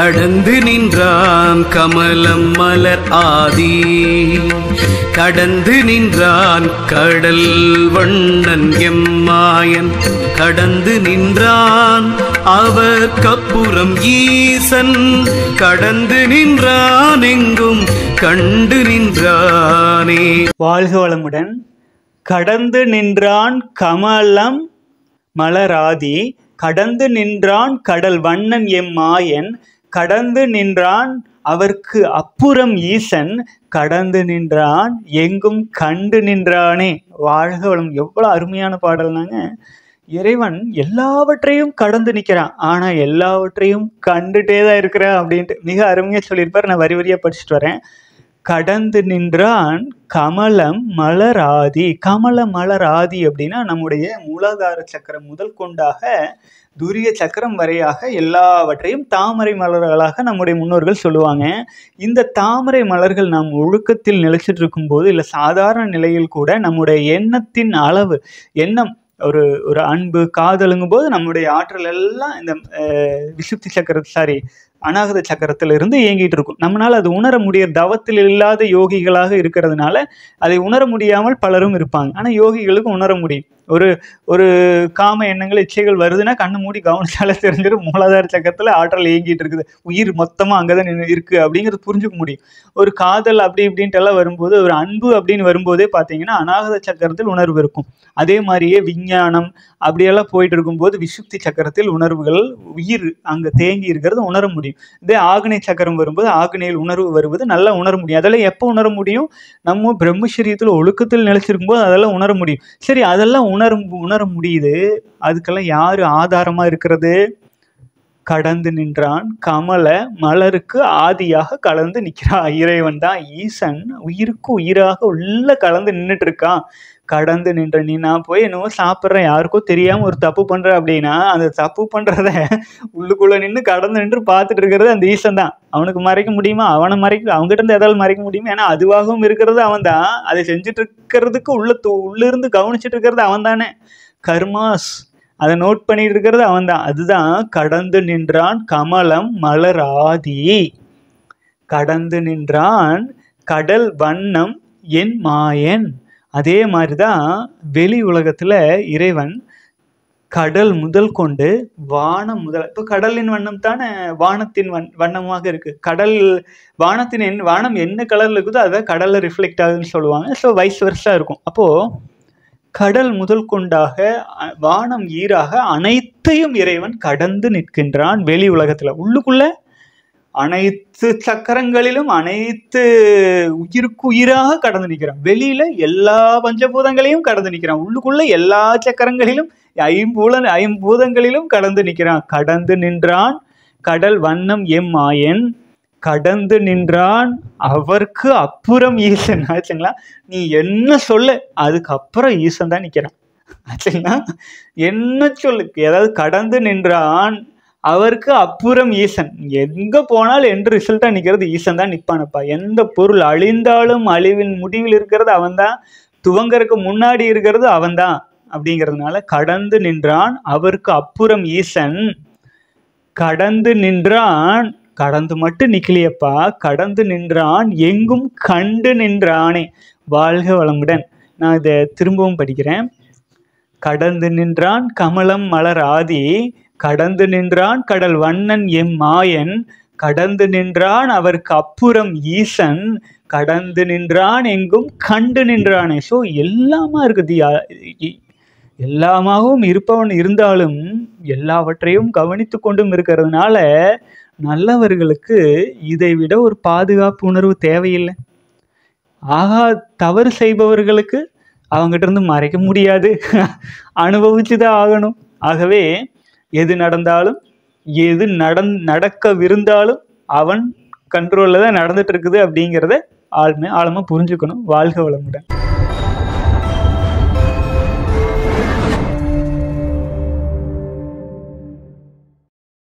கடந்து நின்றான் கமலம் மலர் ஆதி கடந்து நின்றான் கடல் வண்ணன் எம்மாயன் கடந்து நின்றான் அவர் கப்புறம் ஈசன் கடந்து நின்றான் எங்கும் கண்டு நின்றானே வாழ்க வளமுடன் கடந்து நின்றான் கமலம் மலராதி கடந்து நின்றான் கடல் வண்ணன் எம் மாயன் கடந்து நின்றான் அவர்க்கு அப்புறம் ஈசன் கடந்து நின்றான் எங்கும் கண்டு நின்றானே வாழ்க வளம் எவ்வளோ அருமையான பாடல்னாங்க இறைவன் எல்லாவற்றையும் கடந்து நிற்கிறான் ஆனால் எல்லாவற்றையும் கண்டுட்டே தான் இருக்கிறேன் அப்படின்ட்டு மிக அருமையாக சொல்லியிருப்பார் நான் வரி வரியாக படிச்சுட்டு வரேன் கடந்து நின்றான் கமலம் மலராதி கமல மலராதி அப்படின்னா நம்முடைய மூலாதார சக்கரம் முதல் கொண்டாக துரிய சக்கரம் வரையாக எல்லாவற்றையும் தாமரை மலர்களாக நம்முடைய முன்னோர்கள் சொல்லுவாங்க இந்த தாமரை மலர்கள் நாம் ஒழுக்கத்தில் நிலைச்சிட்டு இருக்கும்போது இல்லை சாதாரண நிலையில் கூட நம்முடைய எண்ணத்தின் அளவு எண்ணம் ஒரு ஒரு அன்பு காதலுங்கும் போது நம்முடைய ஆற்றல் எல்லாம் இந்த விசுப்தி சக்கர சாரி அனாகத சக்கரத்தில் இருந்து இயங்கிட்டு இருக்கும் நம்மளால் அது உணர முடிய தவத்தில் இல்லாத யோகிகளாக இருக்கிறதுனால அதை உணர முடியாமல் பலரும் இருப்பாங்க ஆனால் யோகிகளுக்கு உணர முடியும் ஒரு ஒரு காம எண்ணங்கள் இச்சைகள் வருதுன்னா கண்ணு மூடி கவனத்தால் தெரிஞ்சிடும் மூலாதார சக்கரத்தில் ஆற்றல் இயங்கிட்டு இருக்குது உயிர் மொத்தமாக அங்கே தான் இருக்குது அப்படிங்கிறது புரிஞ்சுக்க முடியும் ஒரு காதல் அப்படி இப்படின்ட்டு எல்லாம் வரும்போது ஒரு அன்பு அப்படின்னு வரும்போதே பார்த்தீங்கன்னா அநாகத சக்கரத்தில் உணர்வு இருக்கும் அதே மாதிரியே விஞ்ஞானம் அப்படியெல்லாம் போயிட்டு இருக்கும்போது விசுப்தி சக்கரத்தில் உணர்வுகள் உயிர் அங்கே தேங்கி இருக்கிறது உணர முடியும் முடியும் இதே ஆக்னே சக்கரம் வரும்போது ஆக்னேயில் உணர்வு வருவது நல்லா உணர முடியும் அதெல்லாம் எப்போ உணர முடியும் நம்ம பிரம்மசரியத்தில் ஒழுக்கத்தில் நிலச்சிருக்கும் போது அதெல்லாம் உணர முடியும் சரி அதெல்லாம் உணர உணர முடியுது அதுக்கெல்லாம் யார் ஆதாரமாக இருக்கிறது கடந்து நின்றான் கமல மலருக்கு ஆதியாக கலந்து நிற்கிறான் இறைவன் தான் ஈசன் உயிருக்கு உயிராக உள்ள கலந்து நின்றுட்டு இருக்கான் கடந்து நின்ற நீ நான் போய் என்னவோ சாப்பிட்றேன் யாருக்கோ தெரியாமல் ஒரு தப்பு பண்ணுற அப்படின்னா அந்த தப்பு பண்ணுறத உள்ளுக்குள்ளே நின்று கடந்து நின்று பார்த்துட்டு இருக்கிறது அந்த ஈசன் தான் அவனுக்கு மறைக்க முடியுமா அவனை மறைக்க அவங்ககிட்ட இருந்து எதாவது மறைக்க முடியுமா ஏன்னா அதுவாகவும் இருக்கிறது அவன் தான் அதை செஞ்சுட்டு இருக்கிறதுக்கு உள்ள உள்ளிருந்து கவனிச்சுட்டு இருக்கிறது அவன் தானே கர்மாஸ் அதை நோட் பண்ணிட்டு இருக்கிறது அவன் தான் அதுதான் கடந்து நின்றான் கமலம் மலராதி கடந்து நின்றான் கடல் வண்ணம் என் மாயன் அதே மாதிரி தான் வெளி உலகத்தில் இறைவன் கடல் முதல் கொண்டு வானம் முதல் இப்போ கடலின் வண்ணம் தானே வானத்தின் வண் வண்ணமாக இருக்குது கடல் வானத்தின் என் வானம் என்ன கலரில் இருக்குதோ அதை கடலில் ரிஃப்ளெக்ட் ஆகுதுன்னு சொல்லுவாங்க ஸோ வைஸ் வருஷாக இருக்கும் அப்போது கடல் முதல் கொண்டாக வானம் ஈராக அனைத்தையும் இறைவன் கடந்து நிற்கின்றான் வெளி உலகத்தில் உள்ளுக்குள்ள அனைத்து சக்கரங்களிலும் அனைத்து உயிருக்கு உயிராக கடந்து நிற்கிறான் வெளியில எல்லா பஞ்சபூதங்களையும் கடந்து நிற்கிறான் உள்ளுக்குள்ள எல்லா சக்கரங்களிலும் ஐம்பூல ஐம்பூதங்களிலும் கடந்து நிற்கிறான் கடந்து நின்றான் கடல் வண்ணம் எம் ஆயன் கடந்து நின்றான் அவருக்கு அப்புறம் ஈசன் ஆச்சுங்களா நீ என்ன சொல்லு அதுக்கப்புறம் ஈசன் தான் நிற்கிறான் ஆச்சுங்களா என்ன சொல்லு ஏதாவது கடந்து நின்றான் அவருக்கு அப்புறம் ஈசன் எங்கே போனாலும் என்று ரிசல்ட்டாக நிற்கிறது ஈசன் தான் நிற்பானப்பா எந்த பொருள் அழிந்தாலும் அழிவின் முடிவில் இருக்கிறது அவன் தான் துவங்கறதுக்கு முன்னாடி இருக்கிறது அவன் தான் அப்படிங்கிறதுனால கடந்து நின்றான் அவருக்கு அப்புறம் ஈசன் கடந்து நின்றான் கடந்து மட்டும் நிக்கலையப்பா கடந்து நின்றான் எங்கும் கண்டு நின்றானே வாழ்க வளமுடன் நான் இதை திரும்பவும் படிக்கிறேன் கடந்து நின்றான் கமலம் மலர் ஆதி கடந்து நின்றான் கடல் வண்ணன் எம் மாயன் கடந்து நின்றான் அவருக்கு அப்புறம் ஈசன் கடந்து நின்றான் எங்கும் கண்டு நின்றானே ஸோ எல்லாமா இருக்குது எல்லாமாகவும் இருப்பவன் இருந்தாலும் எல்லாவற்றையும் கவனித்து கொண்டும் இருக்கிறதுனால நல்லவர்களுக்கு இதை விட ஒரு பாதுகாப்பு உணர்வு தேவையில்லை ஆகா தவறு செய்பவர்களுக்கு அவங்ககிட்ட இருந்து மறைக்க முடியாது அனுபவிச்சு தான் ஆகணும் ஆகவே எது நடந்தாலும் எது நடந் நடக்கவிருந்தாலும் அவன் கண்ட்ரோலில் தான் நடந்துட்டு இருக்குது அப்படிங்கிறத ஆழ்மை ஆழமாக புரிஞ்சுக்கணும் வாழ்க வளமுடன்